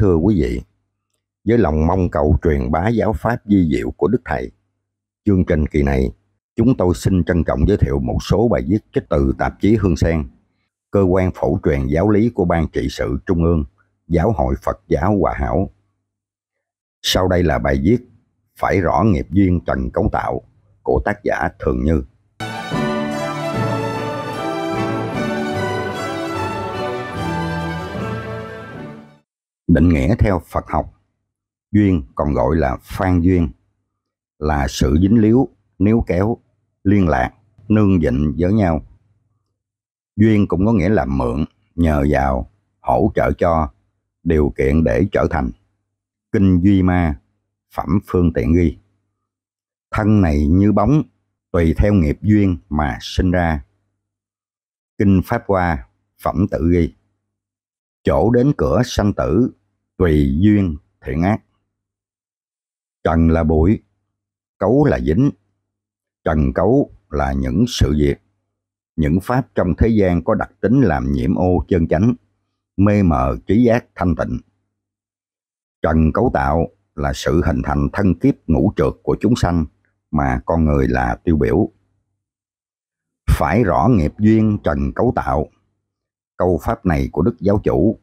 thưa quý vị, với lòng mong cầu truyền bá giáo pháp di diệu của Đức Thầy, chương trình kỳ này chúng tôi xin trân trọng giới thiệu một số bài viết trích từ tạp chí Hương Sen, cơ quan phổ truyền giáo lý của Ban trị sự Trung ương, Giáo hội Phật giáo Hòa Hảo. Sau đây là bài viết Phải rõ nghiệp duyên Trần Cấu Tạo của tác giả Thường Như. định nghĩa theo Phật học. Duyên còn gọi là phan duyên, là sự dính líu, níu kéo, liên lạc, nương dịnh với nhau. Duyên cũng có nghĩa là mượn, nhờ vào, hỗ trợ cho, điều kiện để trở thành. Kinh Duy Ma, Phẩm Phương Tiện Ghi. Thân này như bóng, tùy theo nghiệp duyên mà sinh ra. Kinh Pháp Hoa, Phẩm Tự Ghi. Chỗ đến cửa sanh tử tùy duyên thiện ác. Trần là bụi, cấu là dính. Trần cấu là những sự việc, những pháp trong thế gian có đặc tính làm nhiễm ô chân chánh, mê mờ trí giác thanh tịnh. Trần cấu tạo là sự hình thành thân kiếp ngũ trượt của chúng sanh mà con người là tiêu biểu. Phải rõ nghiệp duyên trần cấu tạo. Câu pháp này của Đức Giáo Chủ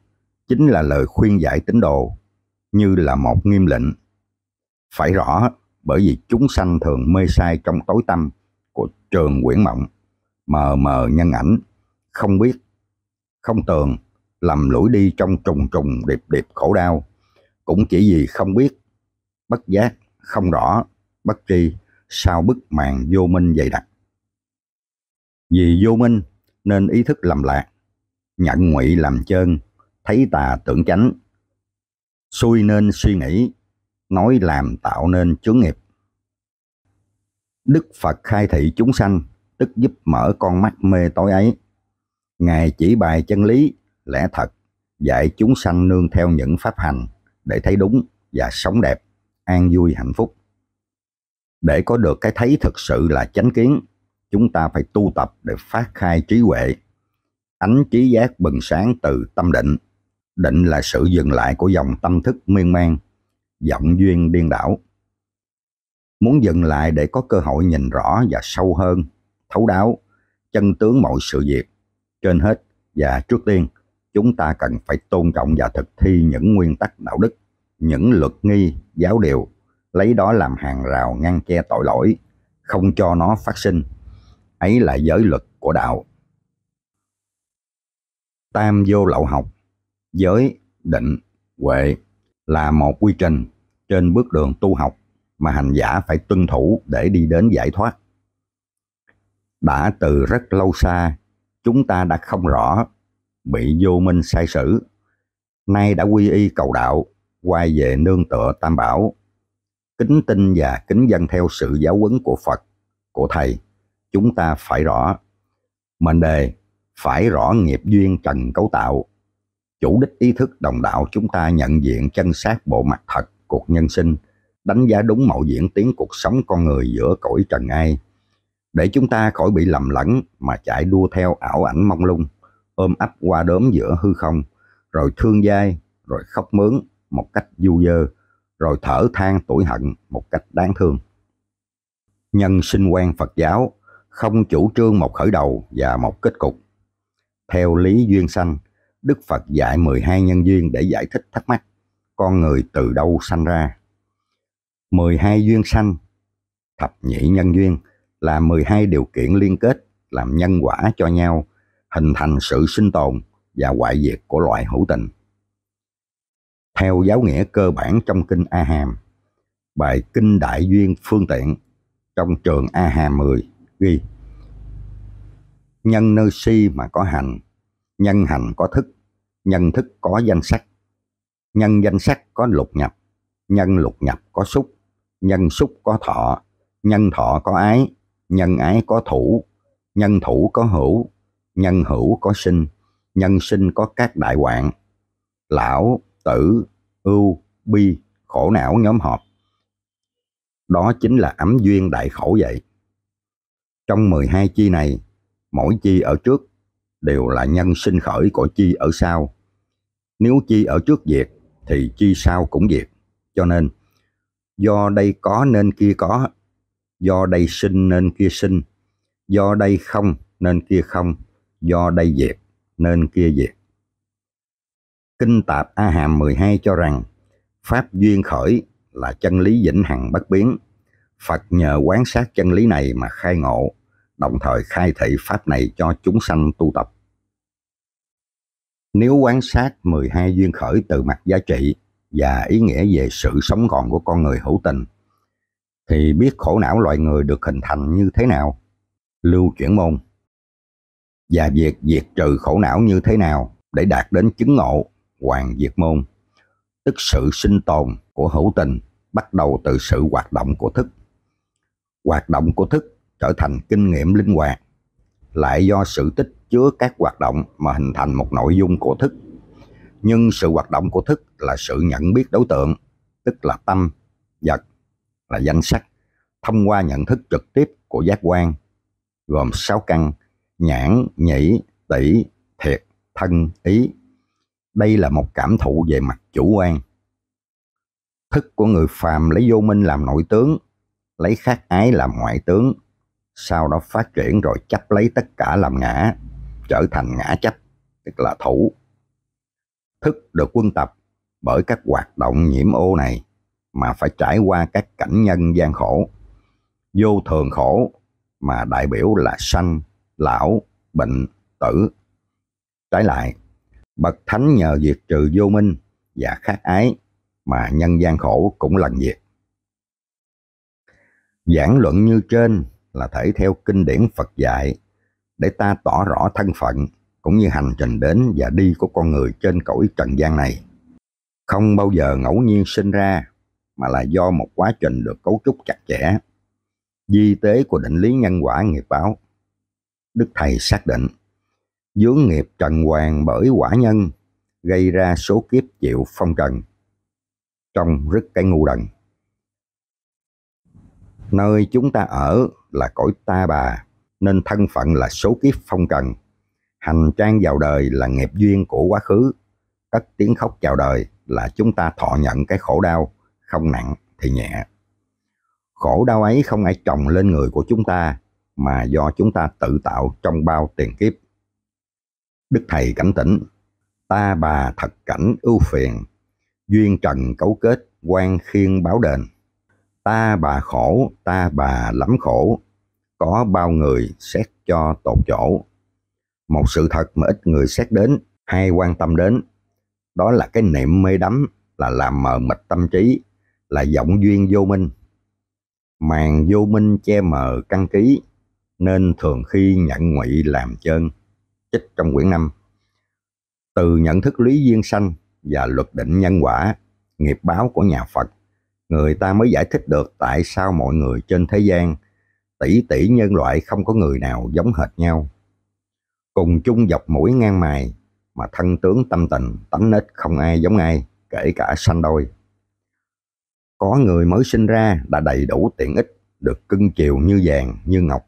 chính là lời khuyên giải tín đồ như là một nghiêm lệnh. Phải rõ bởi vì chúng sanh thường mê sai trong tối tâm của trường quyển mộng, mờ mờ nhân ảnh, không biết, không tường, lầm lũi đi trong trùng trùng điệp điệp khổ đau, cũng chỉ vì không biết, bất giác, không rõ, bất tri sao bức màn vô minh dày đặc. Vì vô minh nên ý thức lầm lạc, nhận ngụy làm chân thấy tà tưởng chánh. Xui nên suy nghĩ, nói làm tạo nên chướng nghiệp. Đức Phật khai thị chúng sanh, tức giúp mở con mắt mê tối ấy. Ngài chỉ bài chân lý, lẽ thật, dạy chúng sanh nương theo những pháp hành để thấy đúng và sống đẹp, an vui hạnh phúc. Để có được cái thấy thực sự là chánh kiến, chúng ta phải tu tập để phát khai trí huệ, ánh trí giác bừng sáng từ tâm định định là sự dừng lại của dòng tâm thức miên man, vọng duyên điên đảo. Muốn dừng lại để có cơ hội nhìn rõ và sâu hơn, thấu đáo, chân tướng mọi sự việc. Trên hết và trước tiên, chúng ta cần phải tôn trọng và thực thi những nguyên tắc đạo đức, những luật nghi, giáo điều, lấy đó làm hàng rào ngăn che tội lỗi, không cho nó phát sinh. Ấy là giới luật của đạo. Tam vô lậu học giới, định, huệ là một quy trình trên bước đường tu học mà hành giả phải tuân thủ để đi đến giải thoát. Đã từ rất lâu xa, chúng ta đã không rõ, bị vô minh sai sử, nay đã quy y cầu đạo, quay về nương tựa tam bảo, kính tin và kính dân theo sự giáo huấn của Phật, của Thầy, chúng ta phải rõ. Mệnh đề, phải rõ nghiệp duyên trần cấu tạo chủ đích ý thức đồng đạo chúng ta nhận diện chân xác bộ mặt thật cuộc nhân sinh, đánh giá đúng mọi diễn tiến cuộc sống con người giữa cõi trần ai. Để chúng ta khỏi bị lầm lẫn mà chạy đua theo ảo ảnh mong lung, ôm ấp qua đốm giữa hư không, rồi thương dai, rồi khóc mướn một cách du dơ, rồi thở than tuổi hận một cách đáng thương. Nhân sinh quen Phật giáo không chủ trương một khởi đầu và một kết cục. Theo lý duyên sanh, Đức Phật dạy 12 nhân duyên để giải thích thắc mắc con người từ đâu sanh ra. 12 duyên sanh, thập nhị nhân duyên là 12 điều kiện liên kết làm nhân quả cho nhau, hình thành sự sinh tồn và hoại diệt của loại hữu tình. Theo giáo nghĩa cơ bản trong kinh A Hàm, bài Kinh Đại Duyên Phương Tiện trong trường A Hàm 10 ghi Nhân nơi si mà có hành, nhân hành có thức, nhân thức có danh sắc, nhân danh sắc có lục nhập, nhân lục nhập có xúc, nhân xúc có thọ, nhân thọ có ái, nhân ái có thủ, nhân thủ có hữu, nhân hữu có sinh, nhân sinh có các đại hoạn, lão, tử, ưu, bi, khổ não nhóm họp. Đó chính là ấm duyên đại khổ vậy. Trong 12 chi này, mỗi chi ở trước đều là nhân sinh khởi của chi ở sau. Nếu chi ở trước diệt thì chi sau cũng diệt. Cho nên do đây có nên kia có, do đây sinh nên kia sinh, do đây không nên kia không, do đây diệt nên kia diệt. Kinh Tạp A Hàm 12 cho rằng Pháp duyên khởi là chân lý vĩnh hằng bất biến. Phật nhờ quán sát chân lý này mà khai ngộ, đồng thời khai thị Pháp này cho chúng sanh tu tập. Nếu quan sát 12 duyên khởi từ mặt giá trị và ý nghĩa về sự sống còn của con người hữu tình, thì biết khổ não loài người được hình thành như thế nào, lưu chuyển môn, và việc diệt trừ khổ não như thế nào để đạt đến chứng ngộ hoàng diệt môn, tức sự sinh tồn của hữu tình bắt đầu từ sự hoạt động của thức. Hoạt động của thức trở thành kinh nghiệm linh hoạt, lại do sự tích chứa các hoạt động mà hình thành một nội dung của thức. Nhưng sự hoạt động của thức là sự nhận biết đối tượng, tức là tâm, vật, là danh sách, thông qua nhận thức trực tiếp của giác quan, gồm sáu căn, nhãn, nhĩ, tỷ, thiệt, thân, ý. Đây là một cảm thụ về mặt chủ quan. Thức của người phàm lấy vô minh làm nội tướng, lấy khát ái làm ngoại tướng, sau đó phát triển rồi chấp lấy tất cả làm ngã trở thành ngã chấp, tức là thủ. Thức được quân tập bởi các hoạt động nhiễm ô này mà phải trải qua các cảnh nhân gian khổ, vô thường khổ mà đại biểu là sanh, lão, bệnh, tử. Trái lại, bậc thánh nhờ diệt trừ vô minh và khát ái mà nhân gian khổ cũng lần diệt. Giảng luận như trên là thể theo kinh điển Phật dạy để ta tỏ rõ thân phận cũng như hành trình đến và đi của con người trên cõi trần gian này. Không bao giờ ngẫu nhiên sinh ra mà là do một quá trình được cấu trúc chặt chẽ. Di tế của định lý nhân quả nghiệp báo. Đức Thầy xác định, dướng nghiệp trần hoàng bởi quả nhân gây ra số kiếp chịu phong trần. Trong rất cái ngu đần. Nơi chúng ta ở là cõi ta bà nên thân phận là số kiếp phong trần. Hành trang vào đời là nghiệp duyên của quá khứ. Cất tiếng khóc chào đời là chúng ta thọ nhận cái khổ đau, không nặng thì nhẹ. Khổ đau ấy không ai trồng lên người của chúng ta, mà do chúng ta tự tạo trong bao tiền kiếp. Đức Thầy cảnh tỉnh, ta bà thật cảnh ưu phiền, duyên trần cấu kết quan khiên báo đền. Ta bà khổ, ta bà lắm khổ, có bao người xét cho tột chỗ. Một sự thật mà ít người xét đến hay quan tâm đến, đó là cái niệm mê đắm là làm mờ mịt tâm trí, là giọng duyên vô minh. Màn vô minh che mờ căn ký, nên thường khi nhận ngụy làm chơn, chích trong quyển năm Từ nhận thức lý duyên sanh và luật định nhân quả, nghiệp báo của nhà Phật, người ta mới giải thích được tại sao mọi người trên thế gian – tỷ tỷ nhân loại không có người nào giống hệt nhau. Cùng chung dọc mũi ngang mày, mà thân tướng tâm tình, tánh nết không ai giống ai, kể cả sanh đôi. Có người mới sinh ra đã đầy đủ tiện ích, được cưng chiều như vàng, như ngọc.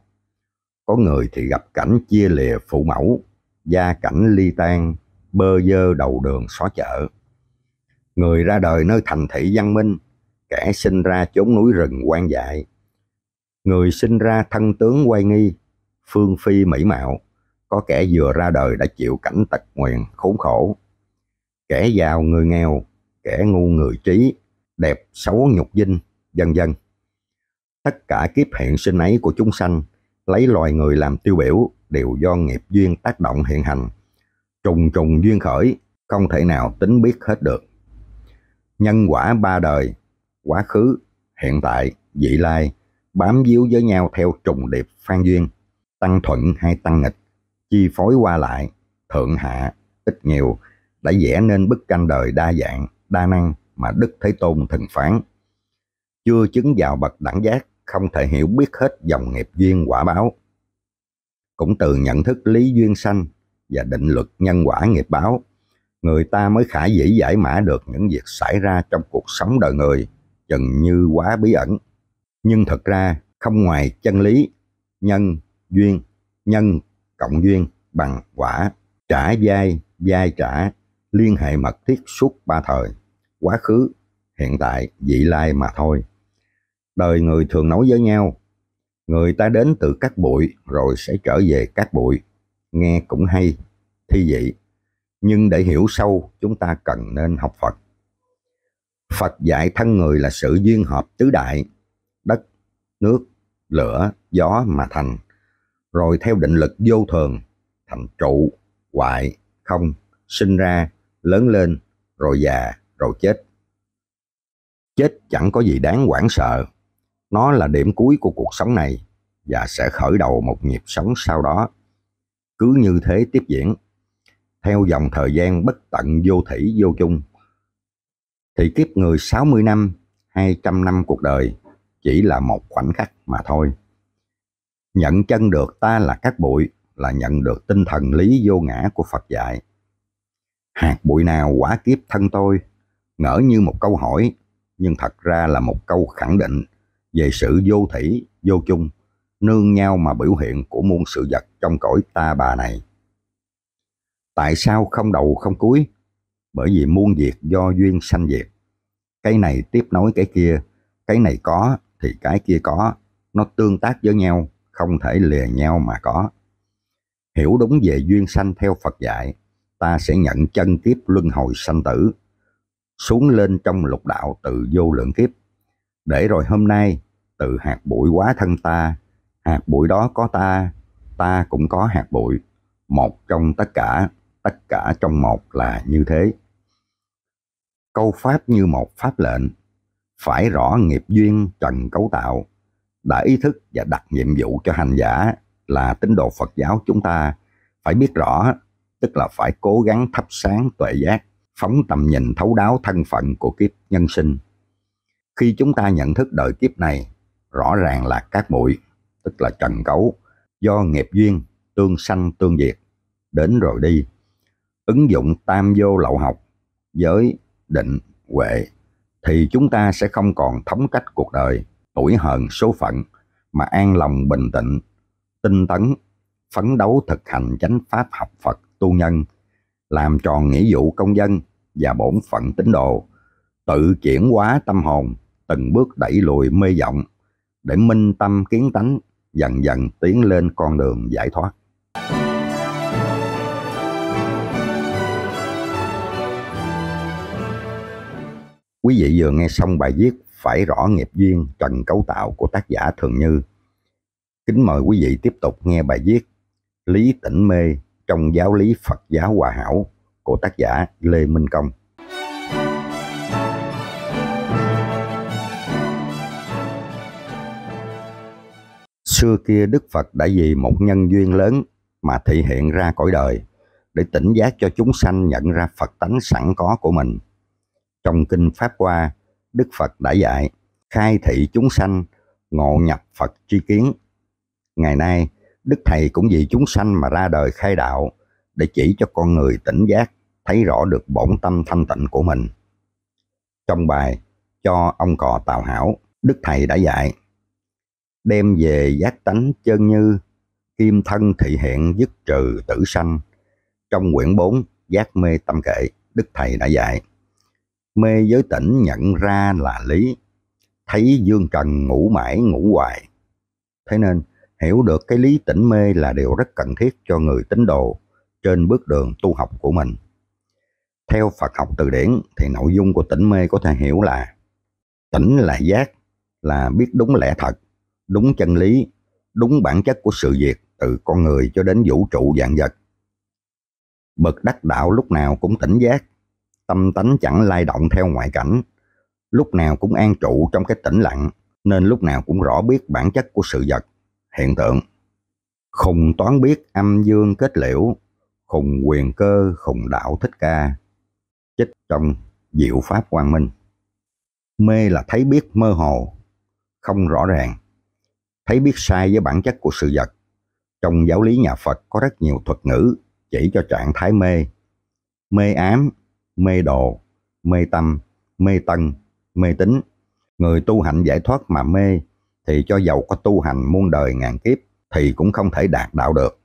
Có người thì gặp cảnh chia lìa phụ mẫu, gia cảnh ly tan, bơ dơ đầu đường xó chợ. Người ra đời nơi thành thị văn minh, kẻ sinh ra chốn núi rừng quan dại, người sinh ra thân tướng quay nghi, phương phi mỹ mạo, có kẻ vừa ra đời đã chịu cảnh tật nguyền khốn khổ. Kẻ giàu người nghèo, kẻ ngu người trí, đẹp xấu nhục dinh, vân vân. Tất cả kiếp hiện sinh ấy của chúng sanh lấy loài người làm tiêu biểu đều do nghiệp duyên tác động hiện hành. Trùng trùng duyên khởi, không thể nào tính biết hết được. Nhân quả ba đời, quá khứ, hiện tại, vị lai bám víu với nhau theo trùng điệp phan duyên, tăng thuận hay tăng nghịch, chi phối qua lại, thượng hạ, ít nhiều, đã vẽ nên bức tranh đời đa dạng, đa năng mà Đức Thế Tôn thần phán. Chưa chứng vào bậc đẳng giác, không thể hiểu biết hết dòng nghiệp duyên quả báo. Cũng từ nhận thức lý duyên sanh và định luật nhân quả nghiệp báo, người ta mới khả dĩ giải mã được những việc xảy ra trong cuộc sống đời người, chừng như quá bí ẩn nhưng thật ra không ngoài chân lý nhân duyên nhân cộng duyên bằng quả trả dai dai trả liên hệ mật thiết suốt ba thời quá khứ hiện tại vị lai mà thôi đời người thường nói với nhau người ta đến từ các bụi rồi sẽ trở về các bụi nghe cũng hay thi vậy nhưng để hiểu sâu chúng ta cần nên học phật phật dạy thân người là sự duyên hợp tứ đại đất, nước, lửa, gió mà thành, rồi theo định lực vô thường, thành trụ, hoại, không, sinh ra, lớn lên, rồi già, rồi chết. Chết chẳng có gì đáng hoảng sợ, nó là điểm cuối của cuộc sống này và sẽ khởi đầu một nhịp sống sau đó. Cứ như thế tiếp diễn, theo dòng thời gian bất tận vô thủy vô chung. Thì kiếp người 60 năm, 200 năm cuộc đời chỉ là một khoảnh khắc mà thôi. Nhận chân được ta là các bụi là nhận được tinh thần lý vô ngã của Phật dạy. Hạt bụi nào quả kiếp thân tôi, ngỡ như một câu hỏi, nhưng thật ra là một câu khẳng định về sự vô thủy, vô chung, nương nhau mà biểu hiện của muôn sự vật trong cõi ta bà này. Tại sao không đầu không cuối? Bởi vì muôn việc do duyên sanh diệt. Cái này tiếp nối cái kia, cái này có, thì cái kia có, nó tương tác với nhau, không thể lìa nhau mà có. Hiểu đúng về duyên sanh theo Phật dạy, ta sẽ nhận chân kiếp luân hồi sanh tử, xuống lên trong lục đạo tự vô lượng kiếp. Để rồi hôm nay, từ hạt bụi quá thân ta, hạt bụi đó có ta, ta cũng có hạt bụi, một trong tất cả, tất cả trong một là như thế. Câu pháp như một pháp lệnh, phải rõ nghiệp duyên trần cấu tạo, đã ý thức và đặt nhiệm vụ cho hành giả là tín đồ Phật giáo chúng ta phải biết rõ, tức là phải cố gắng thắp sáng tuệ giác, phóng tầm nhìn thấu đáo thân phận của kiếp nhân sinh. Khi chúng ta nhận thức đời kiếp này, rõ ràng là cát bụi, tức là trần cấu, do nghiệp duyên tương sanh tương diệt, đến rồi đi. Ứng dụng tam vô lậu học, giới, định, huệ, thì chúng ta sẽ không còn thống cách cuộc đời, tuổi hờn số phận, mà an lòng bình tĩnh, tinh tấn, phấn đấu thực hành chánh pháp học Phật tu nhân, làm tròn nghĩa vụ công dân và bổn phận tín đồ, tự chuyển hóa tâm hồn, từng bước đẩy lùi mê vọng để minh tâm kiến tánh dần dần tiến lên con đường giải thoát. Quý vị vừa nghe xong bài viết Phải rõ nghiệp duyên trần cấu tạo của tác giả Thường Như. Kính mời quý vị tiếp tục nghe bài viết Lý tỉnh mê trong giáo lý Phật giáo hòa hảo của tác giả Lê Minh Công. Xưa kia Đức Phật đã vì một nhân duyên lớn mà thị hiện ra cõi đời để tỉnh giác cho chúng sanh nhận ra Phật tánh sẵn có của mình – trong Kinh Pháp Hoa, Đức Phật đã dạy, khai thị chúng sanh, ngộ nhập Phật tri kiến. Ngày nay, Đức Thầy cũng vì chúng sanh mà ra đời khai đạo, để chỉ cho con người tỉnh giác, thấy rõ được bổn tâm thanh tịnh của mình. Trong bài Cho ông cò Tào Hảo, Đức Thầy đã dạy, đem về giác tánh chân như, kim thân thị hiện dứt trừ tử sanh. Trong quyển 4, giác mê tâm kệ, Đức Thầy đã dạy, mê giới tỉnh nhận ra là lý. Thấy Dương Trần ngủ mãi ngủ hoài. Thế nên, hiểu được cái lý tỉnh mê là điều rất cần thiết cho người tín đồ trên bước đường tu học của mình. Theo Phật học từ điển thì nội dung của tỉnh mê có thể hiểu là tỉnh là giác, là biết đúng lẽ thật, đúng chân lý, đúng bản chất của sự việc từ con người cho đến vũ trụ vạn vật. Bậc đắc đạo lúc nào cũng tỉnh giác, Tâm tánh chẳng lay động theo ngoại cảnh, lúc nào cũng an trụ trong cái tĩnh lặng, nên lúc nào cũng rõ biết bản chất của sự vật, hiện tượng. Khùng toán biết âm dương kết liễu, khùng quyền cơ, khùng đạo thích ca, chích trong diệu pháp quang minh. Mê là thấy biết mơ hồ, không rõ ràng, thấy biết sai với bản chất của sự vật. Trong giáo lý nhà Phật có rất nhiều thuật ngữ chỉ cho trạng thái mê. Mê ám mê độ, mê tâm, mê tân, mê tính, Người tu hành giải thoát mà mê thì cho giàu có tu hành muôn đời ngàn kiếp thì cũng không thể đạt đạo được.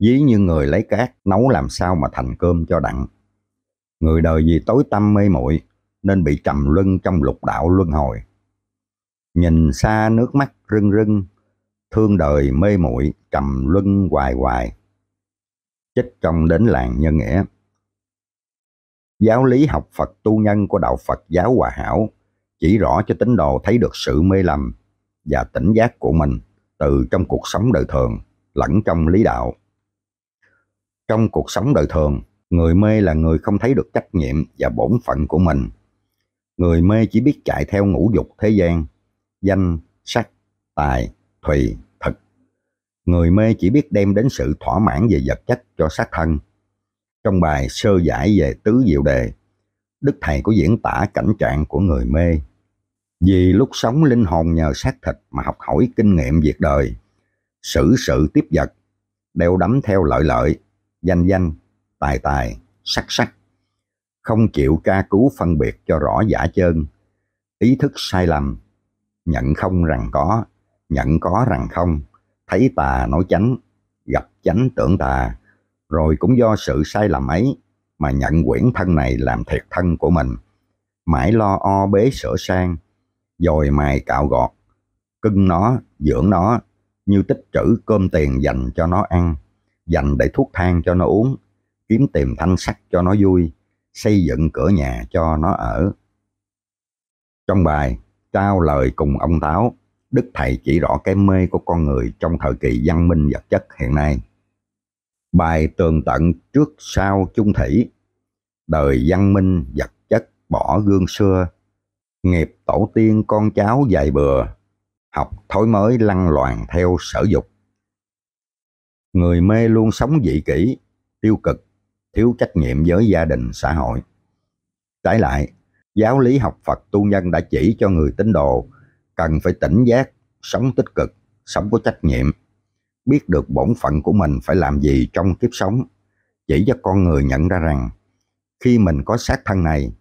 Dí như người lấy cát nấu làm sao mà thành cơm cho đặng. Người đời vì tối tâm mê muội nên bị trầm luân trong lục đạo luân hồi. Nhìn xa nước mắt rưng rưng, thương đời mê muội trầm luân hoài hoài. Chích trong đến làng nhân nghĩa. Giáo lý học Phật tu nhân của đạo Phật giáo hòa hảo chỉ rõ cho tín đồ thấy được sự mê lầm và tỉnh giác của mình từ trong cuộc sống đời thường lẫn trong lý đạo. Trong cuộc sống đời thường, người mê là người không thấy được trách nhiệm và bổn phận của mình. Người mê chỉ biết chạy theo ngũ dục thế gian, danh, sắc, tài, thùy, thực. Người mê chỉ biết đem đến sự thỏa mãn về vật chất cho xác thân, trong bài sơ giải về tứ diệu đề, Đức Thầy có diễn tả cảnh trạng của người mê. Vì lúc sống linh hồn nhờ xác thịt mà học hỏi kinh nghiệm việc đời, xử sự tiếp vật, đeo đắm theo lợi lợi, danh danh, tài tài, sắc sắc. Không chịu ca cứu phân biệt cho rõ giả chơn, ý thức sai lầm, nhận không rằng có, nhận có rằng không, thấy tà nói chánh, gặp chánh tưởng tà, rồi cũng do sự sai lầm ấy mà nhận quyển thân này làm thiệt thân của mình. Mãi lo o bế sửa sang, rồi mài cạo gọt, cưng nó, dưỡng nó, như tích trữ cơm tiền dành cho nó ăn, dành để thuốc thang cho nó uống, kiếm tìm thanh sắc cho nó vui, xây dựng cửa nhà cho nó ở. Trong bài, trao lời cùng ông Táo, Đức Thầy chỉ rõ cái mê của con người trong thời kỳ văn minh vật chất hiện nay bài tường tận trước sau chung thủy, đời văn minh vật chất bỏ gương xưa, nghiệp tổ tiên con cháu dài bừa, học thói mới lăn loàn theo sở dục. Người mê luôn sống dị kỷ, tiêu cực, thiếu trách nhiệm với gia đình xã hội. Trái lại, giáo lý học Phật tu nhân đã chỉ cho người tín đồ cần phải tỉnh giác, sống tích cực, sống có trách nhiệm biết được bổn phận của mình phải làm gì trong kiếp sống, chỉ cho con người nhận ra rằng khi mình có xác thân này,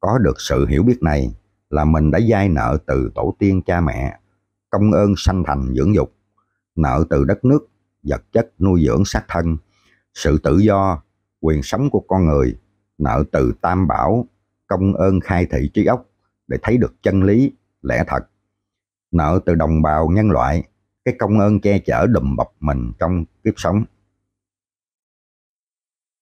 có được sự hiểu biết này là mình đã dai nợ từ tổ tiên cha mẹ, công ơn sanh thành dưỡng dục, nợ từ đất nước, vật chất nuôi dưỡng xác thân, sự tự do, quyền sống của con người, nợ từ tam bảo, công ơn khai thị trí óc để thấy được chân lý, lẽ thật, nợ từ đồng bào nhân loại cái công ơn che chở đùm bọc mình trong kiếp sống.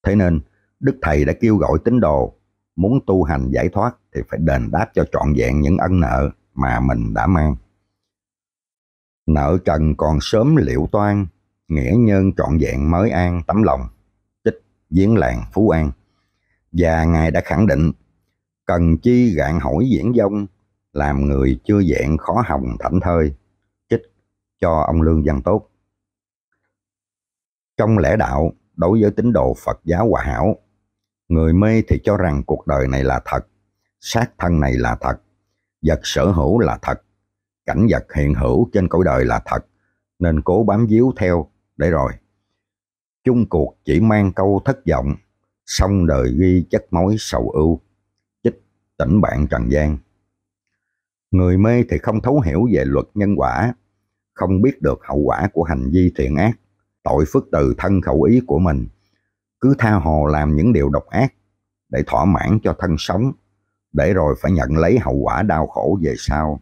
Thế nên, Đức Thầy đã kêu gọi tín đồ, muốn tu hành giải thoát thì phải đền đáp cho trọn vẹn những ân nợ mà mình đã mang. Nợ trần còn sớm liệu toan, nghĩa nhân trọn vẹn mới an tấm lòng, trích diễn làng Phú An. Và Ngài đã khẳng định, cần chi gạn hỏi diễn dông, làm người chưa dạng khó hồng thảnh thơi cho ông Lương Văn Tốt. Trong lẽ đạo, đối với tín đồ Phật giáo hòa hảo, người mê thì cho rằng cuộc đời này là thật, sát thân này là thật, vật sở hữu là thật, cảnh vật hiện hữu trên cõi đời là thật, nên cố bám víu theo để rồi. Chung cuộc chỉ mang câu thất vọng, xong đời ghi chất mối sầu ưu, chích tỉnh bạn Trần gian. Người mê thì không thấu hiểu về luật nhân quả không biết được hậu quả của hành vi thiện ác, tội phức từ thân khẩu ý của mình, cứ tha hồ làm những điều độc ác để thỏa mãn cho thân sống, để rồi phải nhận lấy hậu quả đau khổ về sau.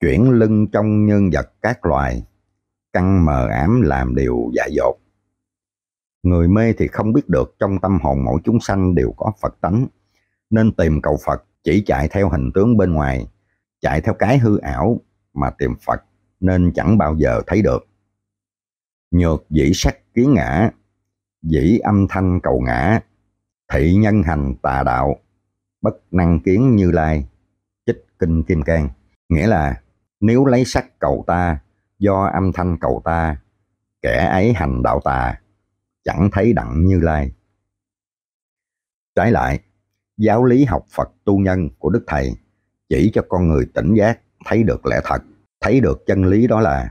Chuyển lưng trong nhân vật các loài, căng mờ ám làm điều dại dột. Người mê thì không biết được trong tâm hồn mỗi chúng sanh đều có Phật tánh, nên tìm cầu Phật chỉ chạy theo hình tướng bên ngoài, chạy theo cái hư ảo mà tìm Phật nên chẳng bao giờ thấy được. Nhược dĩ sắc kiến ngã, dĩ âm thanh cầu ngã, thị nhân hành tà đạo, bất năng kiến như lai, chích kinh kim cang. Nghĩa là nếu lấy sắc cầu ta, do âm thanh cầu ta, kẻ ấy hành đạo tà, chẳng thấy đặng như lai. Trái lại, giáo lý học Phật tu nhân của Đức Thầy chỉ cho con người tỉnh giác, thấy được lẽ thật, thấy được chân lý đó là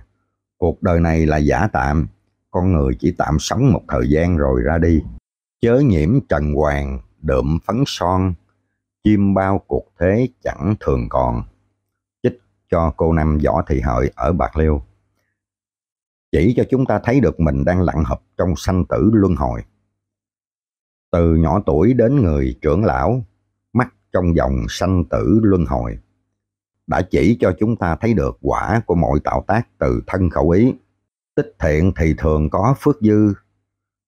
cuộc đời này là giả tạm, con người chỉ tạm sống một thời gian rồi ra đi. Chớ nhiễm trần hoàng, đượm phấn son, chim bao cuộc thế chẳng thường còn. Chích cho cô năm Võ Thị Hợi ở Bạc Liêu. Chỉ cho chúng ta thấy được mình đang lặn hợp trong sanh tử luân hồi. Từ nhỏ tuổi đến người trưởng lão, mắt trong dòng sanh tử luân hồi đã chỉ cho chúng ta thấy được quả của mọi tạo tác từ thân khẩu ý. Tích thiện thì thường có phước dư,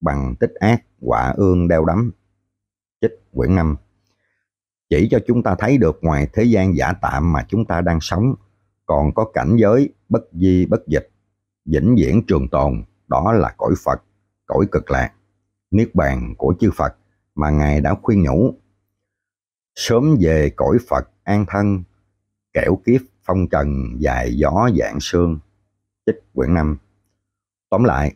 bằng tích ác quả ương đeo đắm. Chích quyển 5 Chỉ cho chúng ta thấy được ngoài thế gian giả tạm mà chúng ta đang sống, còn có cảnh giới bất di bất dịch, vĩnh viễn trường tồn, đó là cõi Phật, cõi cực lạc, niết bàn của chư Phật mà Ngài đã khuyên nhủ. Sớm về cõi Phật an thân kẻo kiếp phong trần dài gió dạng sương chích quyển năm tóm lại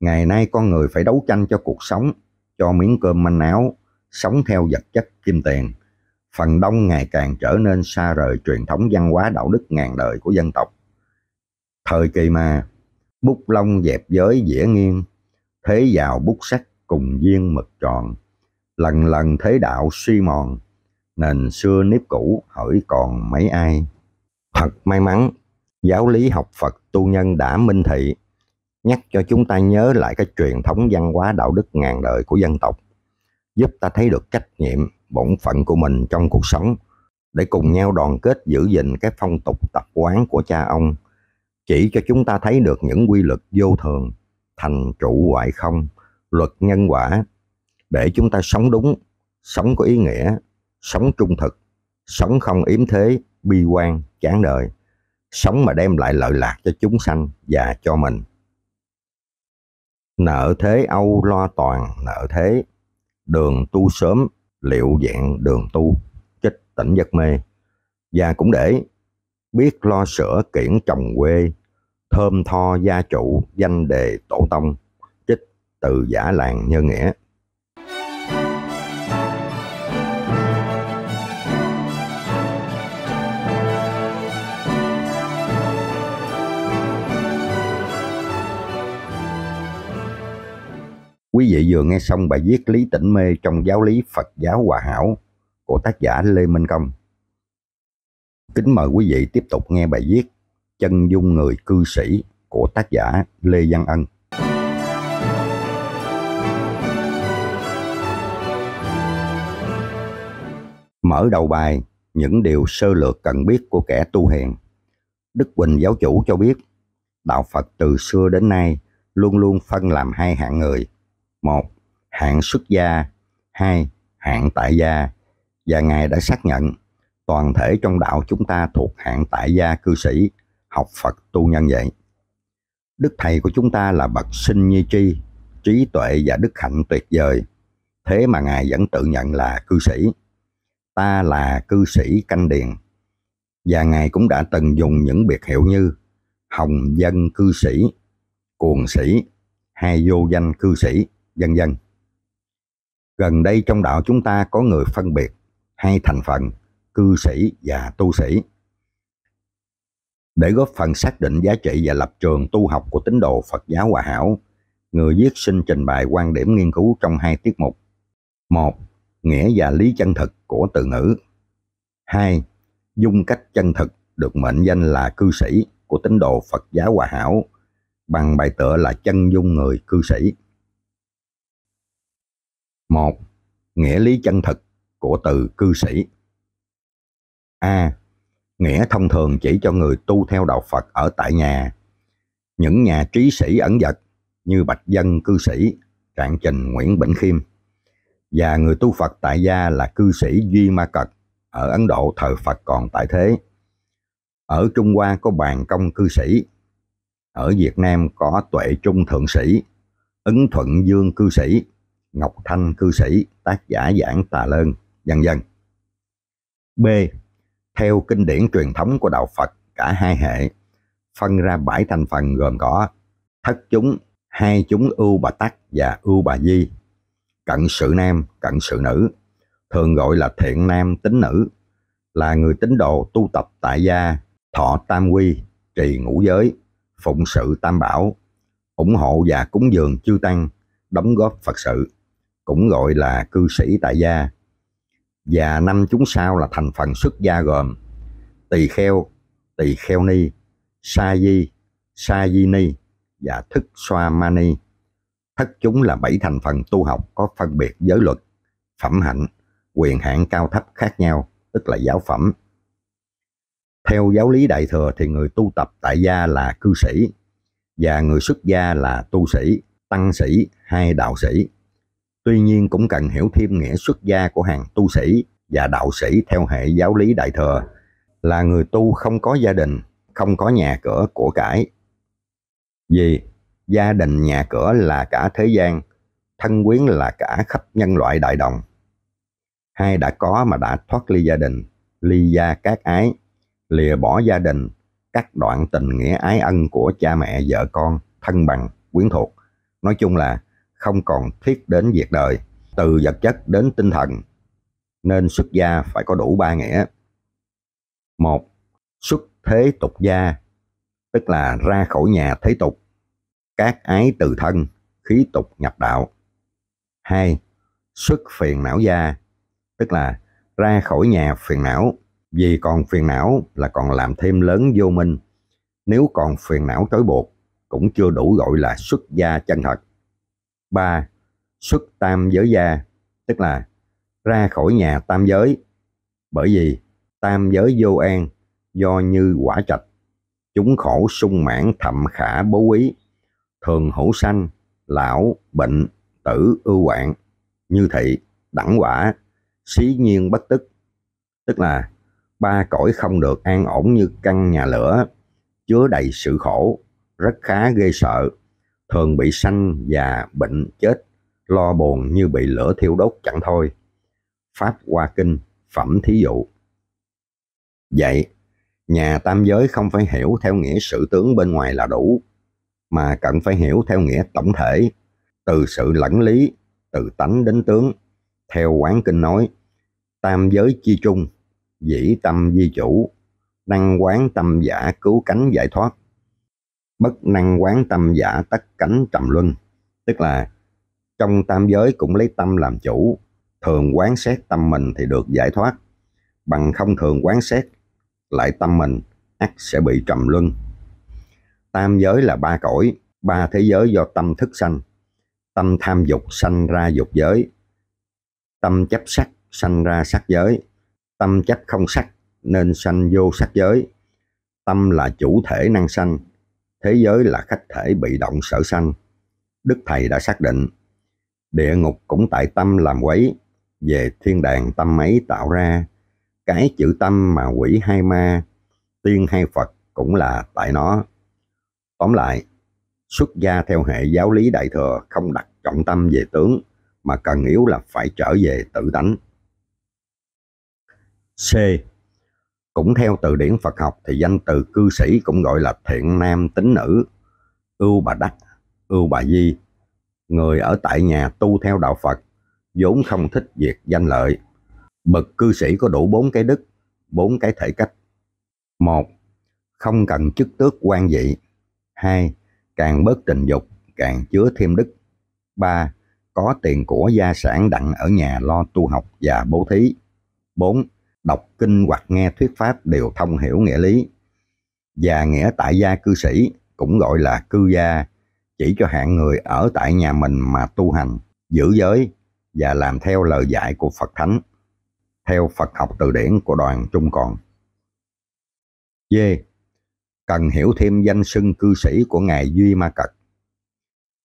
ngày nay con người phải đấu tranh cho cuộc sống cho miếng cơm manh áo sống theo vật chất kim tiền phần đông ngày càng trở nên xa rời truyền thống văn hóa đạo đức ngàn đời của dân tộc thời kỳ mà bút lông dẹp giới dĩa nghiêng thế giàu bút sắc cùng viên mực tròn lần lần thế đạo suy mòn nền xưa nếp cũ hỏi còn mấy ai. Thật may mắn, giáo lý học Phật tu nhân đã minh thị, nhắc cho chúng ta nhớ lại cái truyền thống văn hóa đạo đức ngàn đời của dân tộc, giúp ta thấy được trách nhiệm, bổn phận của mình trong cuộc sống, để cùng nhau đoàn kết giữ gìn cái phong tục tập quán của cha ông, chỉ cho chúng ta thấy được những quy luật vô thường, thành trụ hoại không, luật nhân quả, để chúng ta sống đúng, sống có ý nghĩa sống trung thực, sống không yếm thế, bi quan, chán đời, sống mà đem lại lợi lạc cho chúng sanh và cho mình. Nợ thế Âu lo toàn nợ thế, đường tu sớm liệu dạng đường tu, chích tỉnh giấc mê. Và cũng để biết lo sửa kiển trồng quê, thơm tho gia chủ danh đề tổ tông, chích từ giả làng nhân nghĩa. vị vừa nghe xong bài viết Lý tỉnh Mê trong giáo lý Phật giáo Hòa Hảo của tác giả Lê Minh Công. Kính mời quý vị tiếp tục nghe bài viết Chân dung người cư sĩ của tác giả Lê Văn Ân. Mở đầu bài, những điều sơ lược cần biết của kẻ tu hiền. Đức Quỳnh giáo chủ cho biết, Đạo Phật từ xưa đến nay luôn luôn phân làm hai hạng người – một hạng xuất gia hai hạng tại gia Và Ngài đã xác nhận toàn thể trong đạo chúng ta thuộc hạng tại gia cư sĩ, học Phật tu nhân vậy. Đức Thầy của chúng ta là bậc sinh nhi tri, trí tuệ và đức hạnh tuyệt vời. Thế mà Ngài vẫn tự nhận là cư sĩ. Ta là cư sĩ canh điền. Và Ngài cũng đã từng dùng những biệt hiệu như Hồng dân cư sĩ, Cuồng sĩ hay vô danh cư sĩ vân vân. Gần đây trong đạo chúng ta có người phân biệt hai thành phần cư sĩ và tu sĩ. Để góp phần xác định giá trị và lập trường tu học của tín đồ Phật giáo Hòa Hảo, người viết xin trình bày quan điểm nghiên cứu trong hai tiết mục. Một, nghĩa và lý chân thực của từ ngữ. Hai, dung cách chân thực được mệnh danh là cư sĩ của tín đồ Phật giáo Hòa Hảo bằng bài tựa là chân dung người cư sĩ. 1. Nghĩa lý chân thực của từ cư sĩ A. Nghĩa thông thường chỉ cho người tu theo đạo Phật ở tại nhà. Những nhà trí sĩ ẩn dật như Bạch Dân cư sĩ, Trạng Trình Nguyễn Bỉnh Khiêm và người tu Phật tại gia là cư sĩ Duy Ma Cật ở Ấn Độ thời Phật còn tại thế. Ở Trung Hoa có bàn công cư sĩ, ở Việt Nam có tuệ trung thượng sĩ, ứng thuận dương cư sĩ, Ngọc Thanh cư sĩ, tác giả giảng tà lơn, vân dân. B. Theo kinh điển truyền thống của Đạo Phật cả hai hệ, phân ra bảy thành phần gồm có thất chúng, hai chúng ưu bà tắc và ưu bà di, cận sự nam, cận sự nữ, thường gọi là thiện nam tính nữ, là người tín đồ tu tập tại gia, thọ tam quy, trì ngũ giới, phụng sự tam bảo, ủng hộ và cúng dường chư tăng, đóng góp Phật sự cũng gọi là cư sĩ tại gia. Và năm chúng sau là thành phần xuất gia gồm Tỳ Kheo, Tỳ Kheo Ni, Sa Di, Sa Di Ni và Thức Xoa Mani. Thất chúng là bảy thành phần tu học có phân biệt giới luật, phẩm hạnh, quyền hạn cao thấp khác nhau, tức là giáo phẩm. Theo giáo lý đại thừa thì người tu tập tại gia là cư sĩ và người xuất gia là tu sĩ, tăng sĩ hay đạo sĩ. Tuy nhiên cũng cần hiểu thêm nghĩa xuất gia của hàng tu sĩ và đạo sĩ theo hệ giáo lý đại thừa là người tu không có gia đình, không có nhà cửa của cải. Vì gia đình nhà cửa là cả thế gian, thân quyến là cả khắp nhân loại đại đồng. Hai đã có mà đã thoát ly gia đình, ly gia các ái, lìa bỏ gia đình, cắt đoạn tình nghĩa ái ân của cha mẹ, vợ con, thân bằng, quyến thuộc. Nói chung là không còn thiết đến việc đời, từ vật chất đến tinh thần, nên xuất gia phải có đủ ba nghĩa. Một, xuất thế tục gia, tức là ra khỏi nhà thế tục, các ái từ thân, khí tục nhập đạo. Hai, xuất phiền não gia, tức là ra khỏi nhà phiền não, vì còn phiền não là còn làm thêm lớn vô minh. Nếu còn phiền não trói buộc, cũng chưa đủ gọi là xuất gia chân thật. 3. Xuất tam giới gia, tức là ra khỏi nhà tam giới. Bởi vì tam giới vô an do như quả trạch, chúng khổ sung mãn thậm khả bố quý, thường hữu sanh, lão, bệnh, tử, ưu hoạn, như thị, đẳng quả, xí nhiên bất tức. Tức là ba cõi không được an ổn như căn nhà lửa, chứa đầy sự khổ, rất khá ghê sợ thường bị sanh, già, bệnh, chết, lo buồn như bị lửa thiêu đốt chẳng thôi. Pháp Hoa Kinh, phẩm thí dụ. Vậy, nhà tam giới không phải hiểu theo nghĩa sự tướng bên ngoài là đủ, mà cần phải hiểu theo nghĩa tổng thể, từ sự lẫn lý, từ tánh đến tướng. Theo quán kinh nói, tam giới chi chung, dĩ tâm di chủ, năng quán tâm giả cứu cánh giải thoát bất năng quán tâm giả tất cánh trầm luân, tức là trong tam giới cũng lấy tâm làm chủ, thường quán xét tâm mình thì được giải thoát, bằng không thường quán xét lại tâm mình, ắt sẽ bị trầm luân. Tam giới là ba cõi, ba thế giới do tâm thức sanh. Tâm tham dục sanh ra dục giới, tâm chấp sắc sanh ra sắc giới, tâm chấp không sắc nên sanh vô sắc giới. Tâm là chủ thể năng sanh, thế giới là khách thể bị động sở sanh. Đức Thầy đã xác định, địa ngục cũng tại tâm làm quấy, về thiên đàng tâm ấy tạo ra, cái chữ tâm mà quỷ hay ma, tiên hay Phật cũng là tại nó. Tóm lại, xuất gia theo hệ giáo lý đại thừa không đặt trọng tâm về tướng, mà cần yếu là phải trở về tự tánh. C. Cũng theo từ điển Phật học thì danh từ cư sĩ cũng gọi là thiện nam tín nữ, ưu bà đắc, ưu bà di. Người ở tại nhà tu theo đạo Phật, vốn không thích việc danh lợi. Bậc cư sĩ có đủ bốn cái đức, bốn cái thể cách. Một, không cần chức tước quan vị. Hai, càng bớt tình dục, càng chứa thêm đức. Ba, có tiền của gia sản đặng ở nhà lo tu học và bố thí. bốn đọc kinh hoặc nghe thuyết pháp đều thông hiểu nghĩa lý. Và nghĩa tại gia cư sĩ cũng gọi là cư gia, chỉ cho hạng người ở tại nhà mình mà tu hành, giữ giới và làm theo lời dạy của Phật Thánh, theo Phật học từ điển của đoàn Trung Còn. D. Cần hiểu thêm danh xưng cư sĩ của Ngài Duy Ma Cật.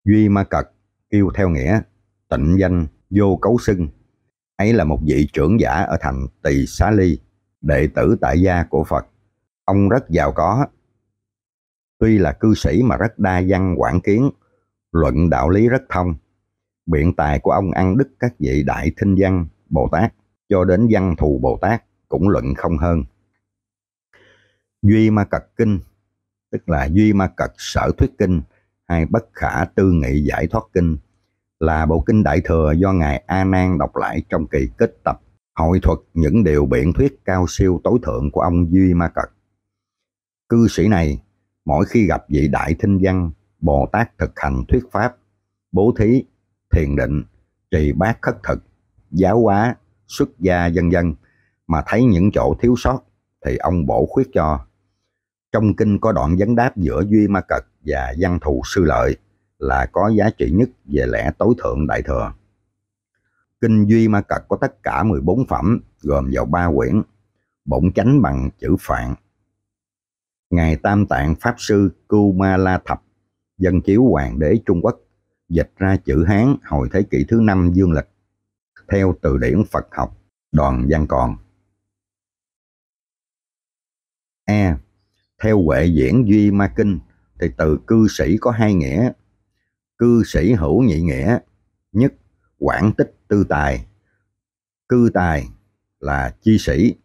Duy Ma Cật kêu theo nghĩa tịnh danh vô cấu xưng ấy là một vị trưởng giả ở thành Tỳ Xá Ly, đệ tử tại gia của Phật. Ông rất giàu có, tuy là cư sĩ mà rất đa văn quảng kiến, luận đạo lý rất thông. Biện tài của ông ăn đức các vị đại thinh văn Bồ Tát cho đến văn thù Bồ Tát cũng luận không hơn. Duy ma cật kinh, tức là duy ma cật sở thuyết kinh hay bất khả tư nghị giải thoát kinh là bộ kinh Đại Thừa do Ngài A Nan đọc lại trong kỳ kết tập hội thuật những điều biện thuyết cao siêu tối thượng của ông Duy Ma Cật. Cư sĩ này, mỗi khi gặp vị đại thinh văn, Bồ Tát thực hành thuyết pháp, bố thí, thiền định, trì bát khất thực, giáo hóa, xuất gia vân vân mà thấy những chỗ thiếu sót thì ông bổ khuyết cho. Trong kinh có đoạn vấn đáp giữa Duy Ma Cật và Văn Thù Sư Lợi là có giá trị nhất về lẽ tối thượng đại thừa. Kinh Duy Ma Cật có tất cả 14 phẩm, gồm vào ba quyển, bổn chánh bằng chữ Phạn. Ngài Tam Tạng Pháp Sư cư Ma La Thập, dân chiếu hoàng đế Trung Quốc, dịch ra chữ Hán hồi thế kỷ thứ năm dương lịch, theo từ điển Phật học Đoàn Văn Còn. E. Theo huệ diễn Duy Ma Kinh, thì từ cư sĩ có hai nghĩa cư sĩ hữu nhị nghĩa nhất quản tích tư tài cư tài là chi sĩ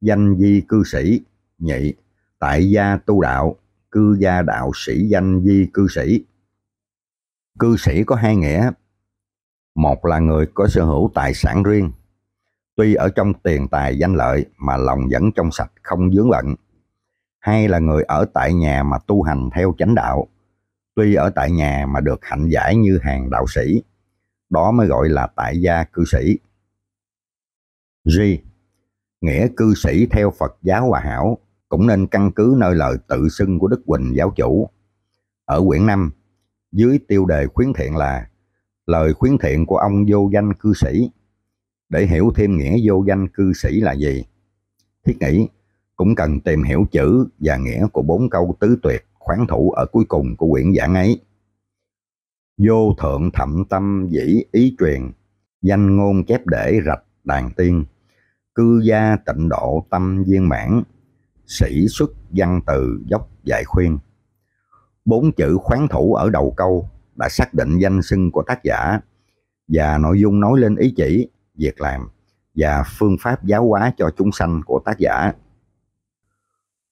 danh di cư sĩ nhị tại gia tu đạo cư gia đạo sĩ danh di cư sĩ cư sĩ có hai nghĩa một là người có sở hữu tài sản riêng tuy ở trong tiền tài danh lợi mà lòng vẫn trong sạch không dướng bận hai là người ở tại nhà mà tu hành theo chánh đạo tuy ở tại nhà mà được hạnh giải như hàng đạo sĩ. Đó mới gọi là tại gia cư sĩ. G. Nghĩa cư sĩ theo Phật giáo Hòa Hảo cũng nên căn cứ nơi lời tự xưng của Đức Huỳnh giáo chủ. Ở quyển 5, dưới tiêu đề khuyến thiện là Lời khuyến thiện của ông vô danh cư sĩ. Để hiểu thêm nghĩa vô danh cư sĩ là gì, thiết nghĩ cũng cần tìm hiểu chữ và nghĩa của bốn câu tứ tuyệt khoản thủ ở cuối cùng của quyển giảng ấy. Vô thượng thậm tâm dĩ ý truyền, danh ngôn chép để rạch đàn tiên, cư gia tịnh độ tâm viên mãn, sĩ xuất văn từ dốc dạy khuyên. Bốn chữ khoán thủ ở đầu câu đã xác định danh xưng của tác giả và nội dung nói lên ý chỉ, việc làm và phương pháp giáo hóa cho chúng sanh của tác giả.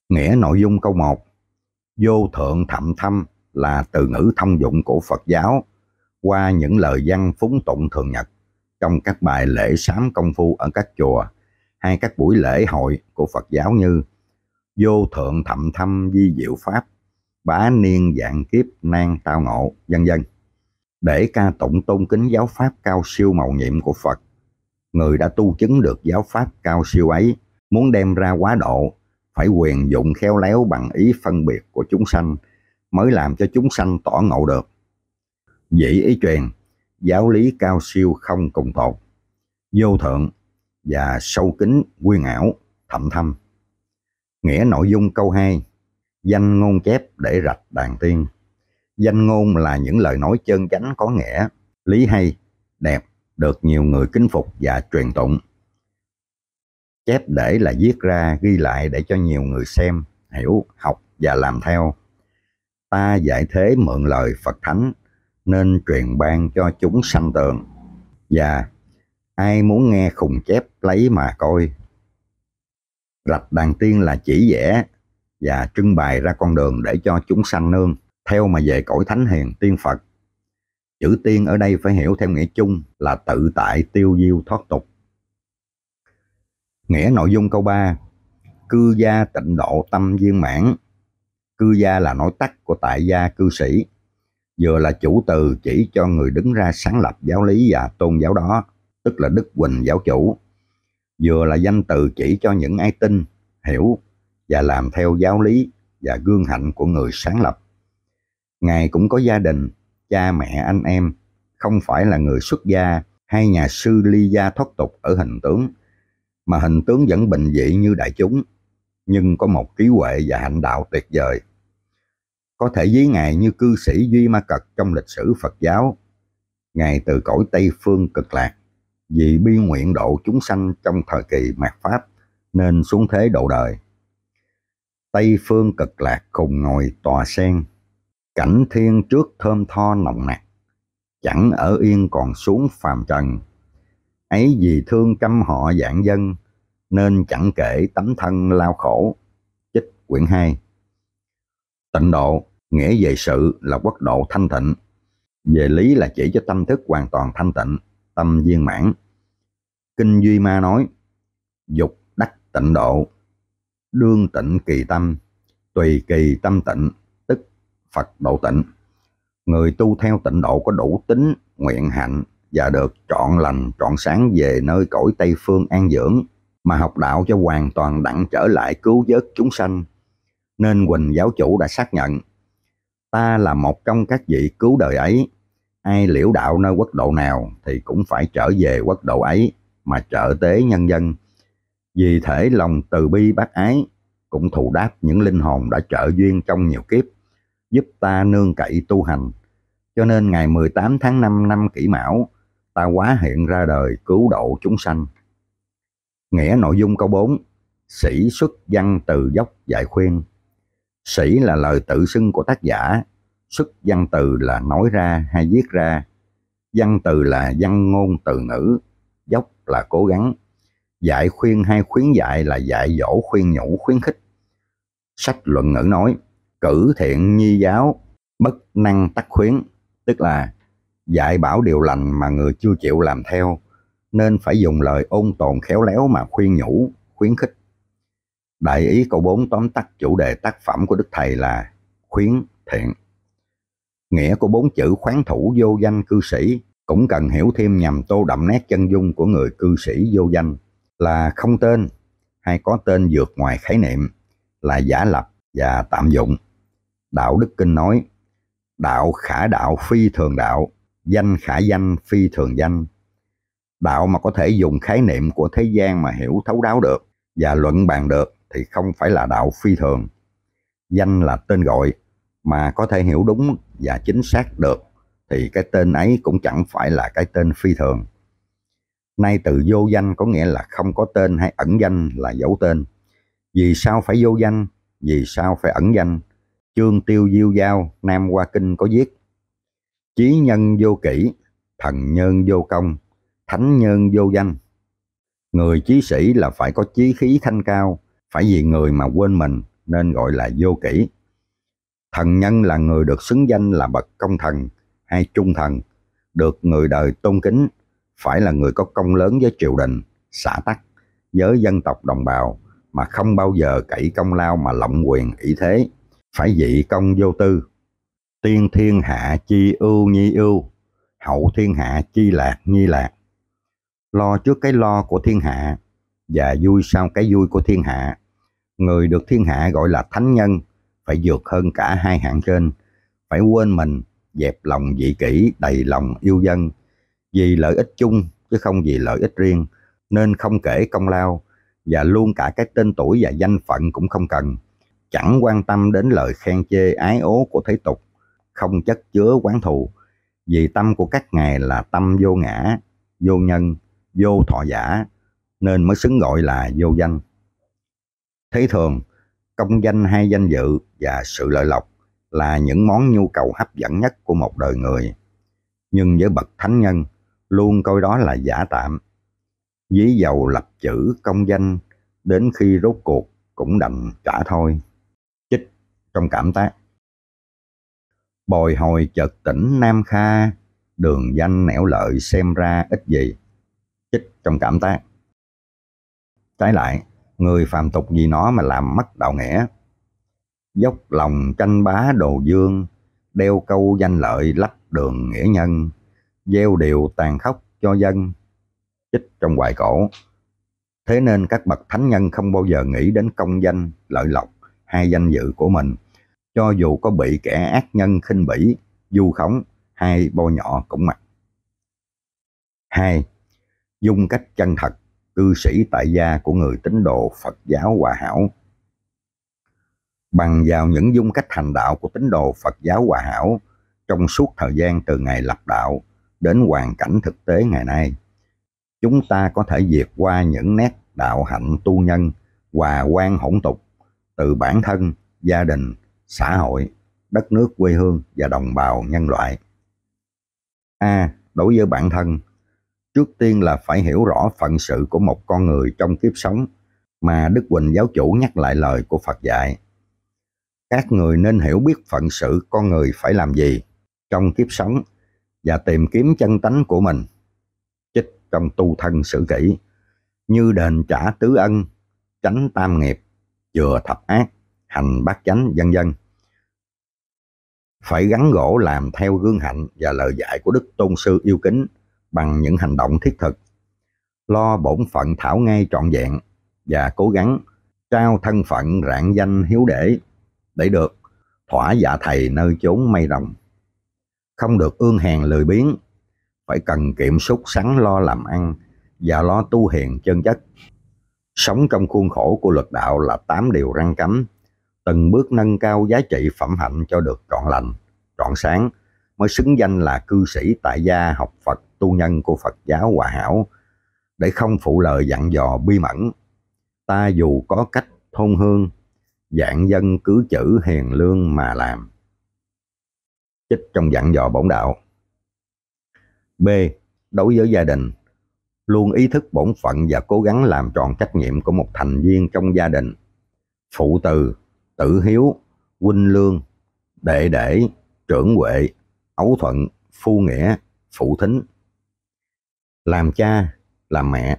Nghĩa nội dung câu 1 vô thượng thậm thâm là từ ngữ thông dụng của Phật giáo qua những lời văn phúng tụng thường nhật trong các bài lễ sám công phu ở các chùa hay các buổi lễ hội của Phật giáo như vô thượng thậm thâm di diệu pháp bá niên dạng kiếp nan tao ngộ vân vân để ca tụng tôn kính giáo pháp cao siêu màu nhiệm của Phật người đã tu chứng được giáo pháp cao siêu ấy muốn đem ra quá độ phải quyền dụng khéo léo bằng ý phân biệt của chúng sanh mới làm cho chúng sanh tỏ ngộ được. Dĩ ý truyền, giáo lý cao siêu không cùng tột, vô thượng và sâu kính quyên ảo, thậm thâm. Nghĩa nội dung câu 2, danh ngôn chép để rạch đàn tiên. Danh ngôn là những lời nói chân chánh có nghĩa, lý hay, đẹp, được nhiều người kính phục và truyền tụng chép để là viết ra ghi lại để cho nhiều người xem hiểu học và làm theo ta giải thế mượn lời phật thánh nên truyền ban cho chúng sanh tường và ai muốn nghe khùng chép lấy mà coi rạch đàn tiên là chỉ vẽ và trưng bày ra con đường để cho chúng sanh nương theo mà về cõi thánh hiền tiên phật chữ tiên ở đây phải hiểu theo nghĩa chung là tự tại tiêu diêu thoát tục Nghĩa nội dung câu 3 Cư gia tịnh độ tâm viên mãn Cư gia là nội tắc của tại gia cư sĩ Vừa là chủ từ chỉ cho người đứng ra sáng lập giáo lý và tôn giáo đó Tức là Đức Huỳnh giáo chủ Vừa là danh từ chỉ cho những ai tin, hiểu và làm theo giáo lý và gương hạnh của người sáng lập Ngài cũng có gia đình, cha mẹ anh em Không phải là người xuất gia hay nhà sư ly gia thoát tục ở hình tướng mà hình tướng vẫn bình dị như đại chúng, nhưng có một trí huệ và hạnh đạo tuyệt vời. Có thể với Ngài như cư sĩ Duy Ma Cật trong lịch sử Phật giáo. Ngài từ cõi Tây Phương cực lạc, vì bi nguyện độ chúng sanh trong thời kỳ mạt Pháp, nên xuống thế độ đời. Tây Phương cực lạc cùng ngồi tòa sen, cảnh thiên trước thơm tho nồng nặc, chẳng ở yên còn xuống phàm trần ấy vì thương căm họ dạng dân nên chẳng kể tấm thân lao khổ. Chích quyển 2 Tịnh độ, nghĩa về sự là quốc độ thanh tịnh. Về lý là chỉ cho tâm thức hoàn toàn thanh tịnh, tâm viên mãn. Kinh Duy Ma nói, dục đắc tịnh độ, đương tịnh kỳ tâm, tùy kỳ tâm tịnh, tức Phật độ tịnh. Người tu theo tịnh độ có đủ tính, nguyện hạnh, và được trọn lành trọn sáng về nơi cõi Tây Phương an dưỡng mà học đạo cho hoàn toàn đặng trở lại cứu vớt chúng sanh. Nên quỳnh giáo chủ đã xác nhận, ta là một trong các vị cứu đời ấy, ai liễu đạo nơi quốc độ nào thì cũng phải trở về quốc độ ấy mà trợ tế nhân dân. Vì thể lòng từ bi bác ái cũng thù đáp những linh hồn đã trợ duyên trong nhiều kiếp, giúp ta nương cậy tu hành. Cho nên ngày 18 tháng 5 năm kỷ mão, ta quá hiện ra đời cứu độ chúng sanh. Nghĩa nội dung câu 4, sĩ xuất văn từ dốc dạy khuyên. Sĩ là lời tự xưng của tác giả, xuất văn từ là nói ra hay viết ra, văn từ là văn ngôn từ ngữ, dốc là cố gắng, dạy khuyên hay khuyến dạy là dạy dỗ khuyên nhủ khuyến khích. Sách luận ngữ nói, cử thiện nhi giáo, bất năng tắc khuyến, tức là dạy bảo điều lành mà người chưa chịu làm theo, nên phải dùng lời ôn tồn khéo léo mà khuyên nhủ, khuyến khích. Đại ý câu bốn tóm tắt chủ đề tác phẩm của Đức Thầy là khuyến thiện. Nghĩa của bốn chữ khoán thủ vô danh cư sĩ cũng cần hiểu thêm nhằm tô đậm nét chân dung của người cư sĩ vô danh là không tên hay có tên vượt ngoài khái niệm là giả lập và tạm dụng. Đạo Đức Kinh nói, đạo khả đạo phi thường đạo, danh khả danh phi thường danh. Đạo mà có thể dùng khái niệm của thế gian mà hiểu thấu đáo được và luận bàn được thì không phải là đạo phi thường. Danh là tên gọi mà có thể hiểu đúng và chính xác được thì cái tên ấy cũng chẳng phải là cái tên phi thường. Nay từ vô danh có nghĩa là không có tên hay ẩn danh là dấu tên. Vì sao phải vô danh? Vì sao phải ẩn danh? Chương Tiêu Diêu Giao, Nam Hoa Kinh có viết chí nhân vô kỷ, thần nhân vô công, thánh nhân vô danh. Người chí sĩ là phải có chí khí thanh cao, phải vì người mà quên mình nên gọi là vô kỷ. Thần nhân là người được xứng danh là bậc công thần hay trung thần, được người đời tôn kính, phải là người có công lớn với triều đình, xã tắc, với dân tộc đồng bào mà không bao giờ cậy công lao mà lộng quyền ý thế, phải dị công vô tư, tiên thiên hạ chi ưu nhi ưu, hậu thiên hạ chi lạc nhi lạc. Lo trước cái lo của thiên hạ và vui sau cái vui của thiên hạ. Người được thiên hạ gọi là thánh nhân phải vượt hơn cả hai hạng trên, phải quên mình, dẹp lòng dị kỷ, đầy lòng yêu dân, vì lợi ích chung chứ không vì lợi ích riêng, nên không kể công lao và luôn cả cái tên tuổi và danh phận cũng không cần, chẳng quan tâm đến lời khen chê ái ố của thế tục không chất chứa quán thù. Vì tâm của các ngài là tâm vô ngã, vô nhân, vô thọ giả, nên mới xứng gọi là vô danh. Thế thường, công danh hay danh dự và sự lợi lộc là những món nhu cầu hấp dẫn nhất của một đời người. Nhưng với bậc thánh nhân, luôn coi đó là giả tạm. Dí dầu lập chữ công danh, đến khi rốt cuộc cũng đành trả thôi. Chích trong cảm tác bồi hồi chợt tỉnh Nam Kha, đường danh nẻo lợi xem ra ít gì, chích trong cảm tác. Trái lại, người phàm tục vì nó mà làm mất đạo nghĩa. Dốc lòng tranh bá đồ dương, đeo câu danh lợi lách đường nghĩa nhân, gieo điều tàn khốc cho dân, chích trong hoài cổ. Thế nên các bậc thánh nhân không bao giờ nghĩ đến công danh, lợi lộc hay danh dự của mình cho dù có bị kẻ ác nhân khinh bỉ, du khống, hai bo nhỏ cũng mặc. Hai, dung cách chân thật, cư sĩ tại gia của người tín đồ Phật giáo Hòa Hảo. Bằng vào những dung cách hành đạo của tín đồ Phật giáo Hòa Hảo trong suốt thời gian từ ngày lập đạo đến hoàn cảnh thực tế ngày nay, chúng ta có thể vượt qua những nét đạo hạnh tu nhân hòa quan hỗn tục từ bản thân, gia đình, xã hội, đất nước quê hương và đồng bào nhân loại. A. đối với bản thân, trước tiên là phải hiểu rõ phận sự của một con người trong kiếp sống mà Đức Huỳnh giáo chủ nhắc lại lời của Phật dạy. Các người nên hiểu biết phận sự con người phải làm gì trong kiếp sống và tìm kiếm chân tánh của mình. Chích trong tu thân sử kỹ, như đền trả tứ ân, tránh tam nghiệp, chừa thập ác, hành bát chánh vân dân phải gắn gỗ làm theo gương hạnh và lời dạy của Đức Tôn Sư yêu kính bằng những hành động thiết thực, lo bổn phận thảo ngay trọn vẹn và cố gắng trao thân phận rạng danh hiếu để để được thỏa dạ thầy nơi chốn mây rồng. Không được ương hèn lười biếng, phải cần kiệm súc sắn lo làm ăn và lo tu hiền chân chất. Sống trong khuôn khổ của luật đạo là tám điều răng cấm từng bước nâng cao giá trị phẩm hạnh cho được trọn lành, trọn sáng, mới xứng danh là cư sĩ tại gia học Phật tu nhân của Phật giáo Hòa Hảo, để không phụ lời dặn dò bi mẫn. Ta dù có cách thôn hương, dạng dân cứ chữ hiền lương mà làm. Chích trong dặn dò bổn đạo. B. Đối với gia đình, luôn ý thức bổn phận và cố gắng làm tròn trách nhiệm của một thành viên trong gia đình. Phụ từ Tử Hiếu, Huynh Lương, Đệ Đệ, Trưởng Huệ, Ấu Thuận, Phu Nghĩa, Phụ Thính. Làm cha, làm mẹ,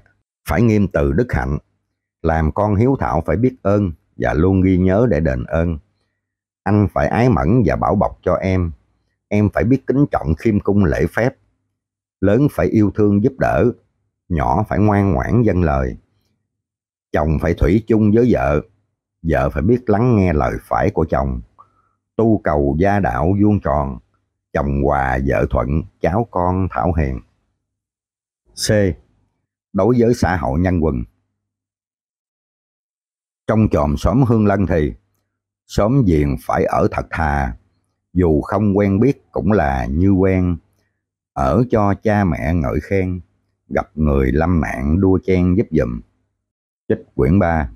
phải nghiêm từ đức hạnh. Làm con hiếu thảo phải biết ơn và luôn ghi nhớ để đền ơn. Anh phải ái mẫn và bảo bọc cho em. Em phải biết kính trọng khiêm cung lễ phép. Lớn phải yêu thương giúp đỡ, nhỏ phải ngoan ngoãn dân lời. Chồng phải thủy chung với vợ, vợ phải biết lắng nghe lời phải của chồng. Tu cầu gia đạo vuông tròn, chồng hòa vợ thuận, cháu con thảo hiền. C. Đối với xã hội nhân quần Trong chòm xóm Hương Lân thì, xóm giềng phải ở thật thà, dù không quen biết cũng là như quen, ở cho cha mẹ ngợi khen, gặp người lâm nạn đua chen giúp dùm. Trích quyển ba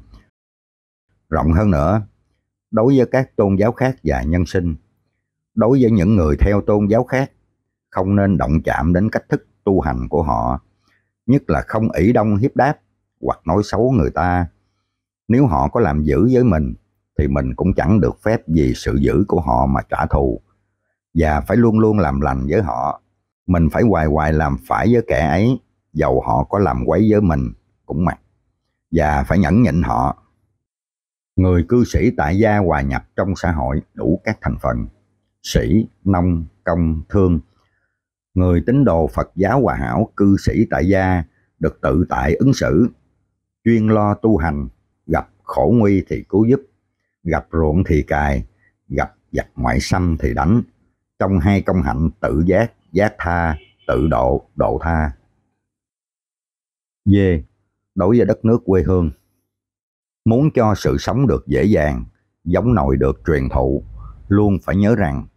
rộng hơn nữa đối với các tôn giáo khác và nhân sinh đối với những người theo tôn giáo khác không nên động chạm đến cách thức tu hành của họ nhất là không ỷ đông hiếp đáp hoặc nói xấu người ta nếu họ có làm dữ với mình thì mình cũng chẳng được phép vì sự dữ của họ mà trả thù và phải luôn luôn làm lành với họ mình phải hoài hoài làm phải với kẻ ấy dầu họ có làm quấy với mình cũng mặc và phải nhẫn nhịn họ người cư sĩ tại gia hòa nhập trong xã hội đủ các thành phần sĩ nông công thương người tín đồ phật giáo hòa hảo cư sĩ tại gia được tự tại ứng xử chuyên lo tu hành gặp khổ nguy thì cứu giúp gặp ruộng thì cài gặp giặc ngoại xâm thì đánh trong hai công hạnh tự giác giác tha tự độ độ tha d đối với đất nước quê hương Muốn cho sự sống được dễ dàng, giống nồi được truyền thụ, luôn phải nhớ rằng,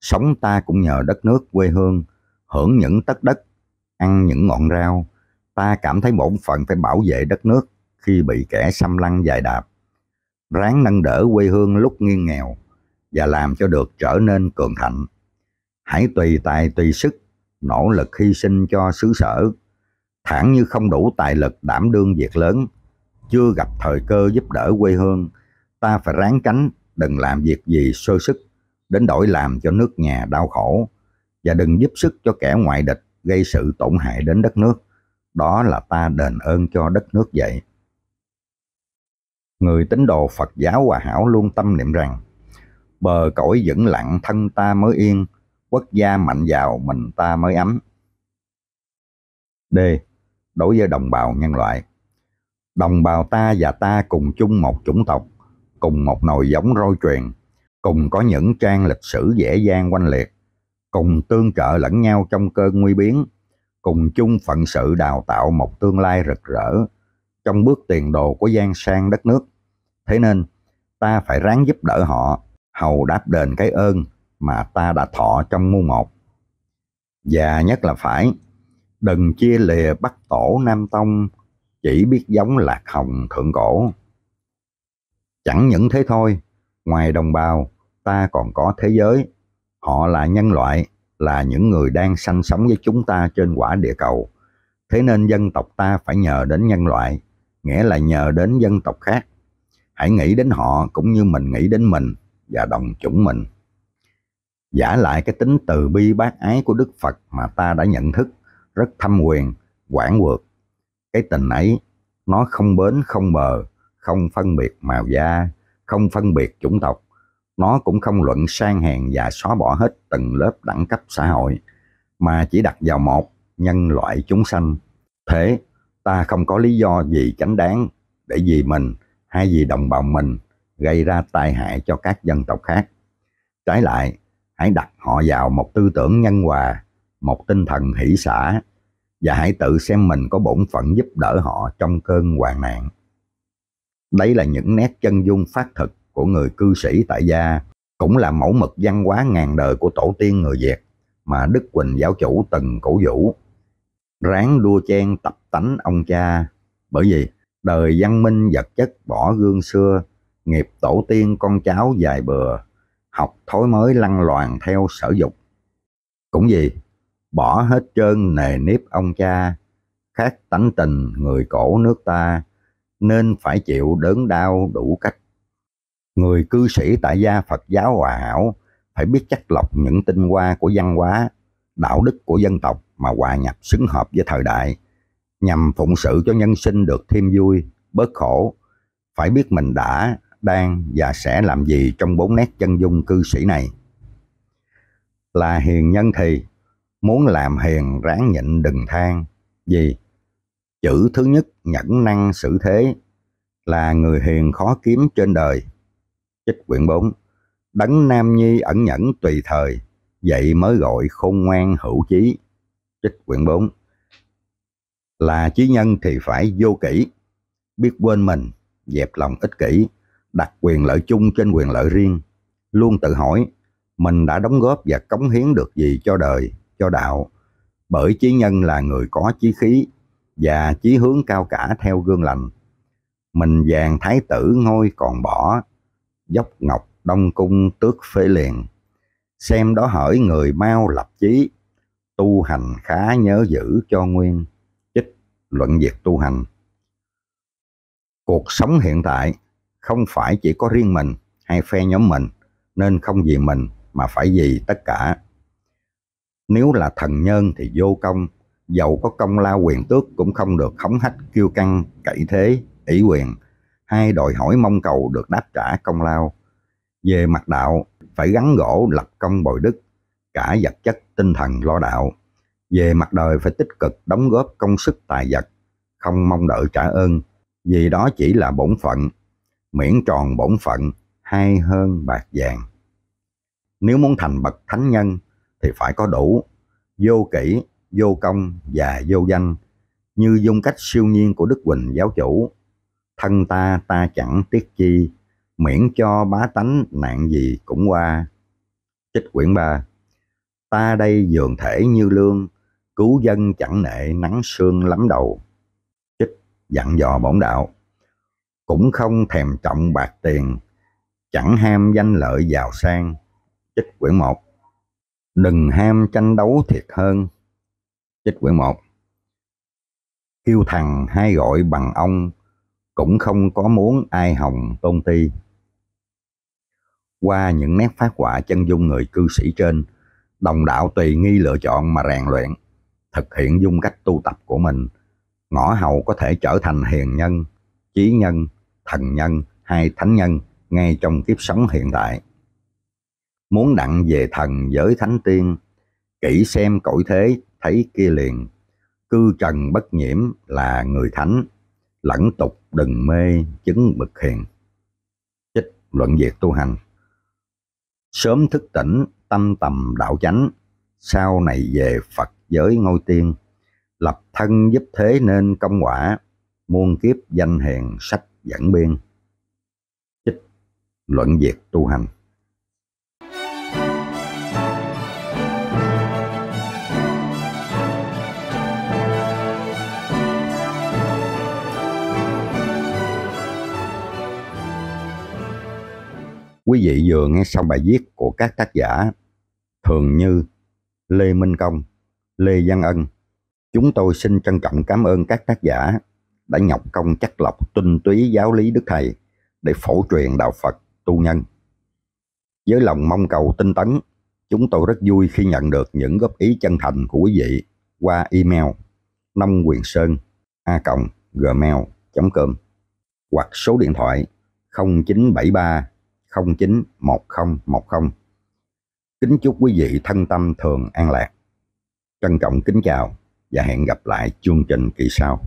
sống ta cũng nhờ đất nước quê hương, hưởng những tất đất, ăn những ngọn rau, ta cảm thấy bổn phận phải bảo vệ đất nước khi bị kẻ xâm lăng dài đạp, ráng nâng đỡ quê hương lúc nghiêng nghèo và làm cho được trở nên cường thạnh. Hãy tùy tài tùy sức, nỗ lực hy sinh cho xứ sở, thẳng như không đủ tài lực đảm đương việc lớn, chưa gặp thời cơ giúp đỡ quê hương, ta phải ráng tránh đừng làm việc gì sơ sức, đến đổi làm cho nước nhà đau khổ, và đừng giúp sức cho kẻ ngoại địch gây sự tổn hại đến đất nước. Đó là ta đền ơn cho đất nước vậy. Người tín đồ Phật giáo Hòa Hảo luôn tâm niệm rằng, bờ cõi vững lặng thân ta mới yên, quốc gia mạnh giàu mình ta mới ấm. D. Đối với đồng bào nhân loại đồng bào ta và ta cùng chung một chủng tộc, cùng một nồi giống roi truyền, cùng có những trang lịch sử dễ dàng quanh liệt, cùng tương trợ lẫn nhau trong cơn nguy biến, cùng chung phận sự đào tạo một tương lai rực rỡ trong bước tiền đồ của gian sang đất nước. Thế nên, ta phải ráng giúp đỡ họ, hầu đáp đền cái ơn mà ta đã thọ trong muôn một. Và nhất là phải, đừng chia lìa bắt Tổ Nam Tông chỉ biết giống lạc hồng thượng cổ. Chẳng những thế thôi, ngoài đồng bào, ta còn có thế giới. Họ là nhân loại, là những người đang sanh sống với chúng ta trên quả địa cầu. Thế nên dân tộc ta phải nhờ đến nhân loại, nghĩa là nhờ đến dân tộc khác. Hãy nghĩ đến họ cũng như mình nghĩ đến mình và đồng chủng mình. Giả lại cái tính từ bi bác ái của Đức Phật mà ta đã nhận thức, rất thâm quyền, quảng vượt cái tình ấy, nó không bến không bờ, không phân biệt màu da, không phân biệt chủng tộc. Nó cũng không luận sang hèn và xóa bỏ hết từng lớp đẳng cấp xã hội, mà chỉ đặt vào một nhân loại chúng sanh. Thế, ta không có lý do gì chánh đáng để vì mình hay vì đồng bào mình gây ra tai hại cho các dân tộc khác. Trái lại, hãy đặt họ vào một tư tưởng nhân hòa, một tinh thần hỷ xã, và hãy tự xem mình có bổn phận giúp đỡ họ trong cơn hoạn nạn. Đấy là những nét chân dung phát thực của người cư sĩ tại gia, cũng là mẫu mực văn hóa ngàn đời của tổ tiên người Việt mà Đức Quỳnh giáo chủ từng cổ vũ. Ráng đua chen tập tánh ông cha, bởi vì đời văn minh vật chất bỏ gương xưa, nghiệp tổ tiên con cháu dài bừa, học thói mới lăn loàn theo sở dục. Cũng vì bỏ hết trơn nề nếp ông cha, khác tánh tình người cổ nước ta, nên phải chịu đớn đau đủ cách. Người cư sĩ tại gia Phật giáo hòa hảo phải biết chắc lọc những tinh hoa của văn hóa, đạo đức của dân tộc mà hòa nhập xứng hợp với thời đại, nhằm phụng sự cho nhân sinh được thêm vui, bớt khổ. Phải biết mình đã, đang và sẽ làm gì trong bốn nét chân dung cư sĩ này. Là hiền nhân thì Muốn làm hiền ráng nhịn đừng than. Vì chữ thứ nhất nhẫn năng xử thế là người hiền khó kiếm trên đời. Trích quyển 4 Đấng Nam Nhi ẩn nhẫn tùy thời, vậy mới gọi khôn ngoan hữu trí Trích quyển 4 Là chí nhân thì phải vô kỷ, biết quên mình, dẹp lòng ích kỷ, đặt quyền lợi chung trên quyền lợi riêng. Luôn tự hỏi, mình đã đóng góp và cống hiến được gì cho đời cho đạo, bởi chí nhân là người có chí khí và chí hướng cao cả theo gương lành. Mình vàng thái tử ngôi còn bỏ, dốc ngọc đông cung tước phế liền. Xem đó hỡi người mau lập chí, tu hành khá nhớ giữ cho nguyên. Chích luận việc tu hành. Cuộc sống hiện tại không phải chỉ có riêng mình hay phe nhóm mình, nên không vì mình mà phải vì tất cả. Nếu là thần nhân thì vô công, dầu có công lao quyền tước cũng không được khống hách kiêu căng, cậy thế, ỷ quyền. Hai đòi hỏi mong cầu được đáp trả công lao. Về mặt đạo, phải gắn gỗ lập công bồi đức, cả vật chất tinh thần lo đạo. Về mặt đời phải tích cực đóng góp công sức tài vật, không mong đợi trả ơn, vì đó chỉ là bổn phận, miễn tròn bổn phận, hay hơn bạc vàng. Nếu muốn thành bậc thánh nhân, thì phải có đủ vô kỹ, vô công và vô danh như dung cách siêu nhiên của Đức Huỳnh giáo chủ. Thân ta ta chẳng tiếc chi, miễn cho bá tánh nạn gì cũng qua. Trích quyển 3 Ta đây dường thể như lương, cứu dân chẳng nệ nắng sương lắm đầu. Trích dặn dò bổn đạo, cũng không thèm trọng bạc tiền, chẳng ham danh lợi giàu sang. Trích quyển 1 Đừng ham tranh đấu thiệt hơn. Chích quyển 1 Kêu thằng hay gọi bằng ông, cũng không có muốn ai hồng tôn ti. Qua những nét phát họa chân dung người cư sĩ trên, đồng đạo tùy nghi lựa chọn mà rèn luyện, thực hiện dung cách tu tập của mình. Ngõ hầu có thể trở thành hiền nhân, chí nhân, thần nhân hay thánh nhân ngay trong kiếp sống hiện tại muốn đặng về thần giới thánh tiên, kỹ xem cõi thế thấy kia liền, cư trần bất nhiễm là người thánh, lẫn tục đừng mê chứng bực hiền. Trích luận việc tu hành Sớm thức tỉnh tâm tầm đạo chánh, sau này về Phật giới ngôi tiên, lập thân giúp thế nên công quả, muôn kiếp danh hèn sách dẫn biên. Trích luận việc tu hành Quý vị vừa nghe xong bài viết của các tác giả Thường Như, Lê Minh Công, Lê Văn Ân. Chúng tôi xin trân trọng cảm ơn các tác giả đã nhọc công chắc lọc tinh túy giáo lý Đức Thầy để phổ truyền đạo Phật tu nhân. Với lòng mong cầu tinh tấn, chúng tôi rất vui khi nhận được những góp ý chân thành của quý vị qua email nông quyền sơn a gmail com hoặc số điện thoại 0973 091010. Kính chúc quý vị thân tâm thường an lạc. Trân trọng kính chào và hẹn gặp lại chương trình kỳ sau.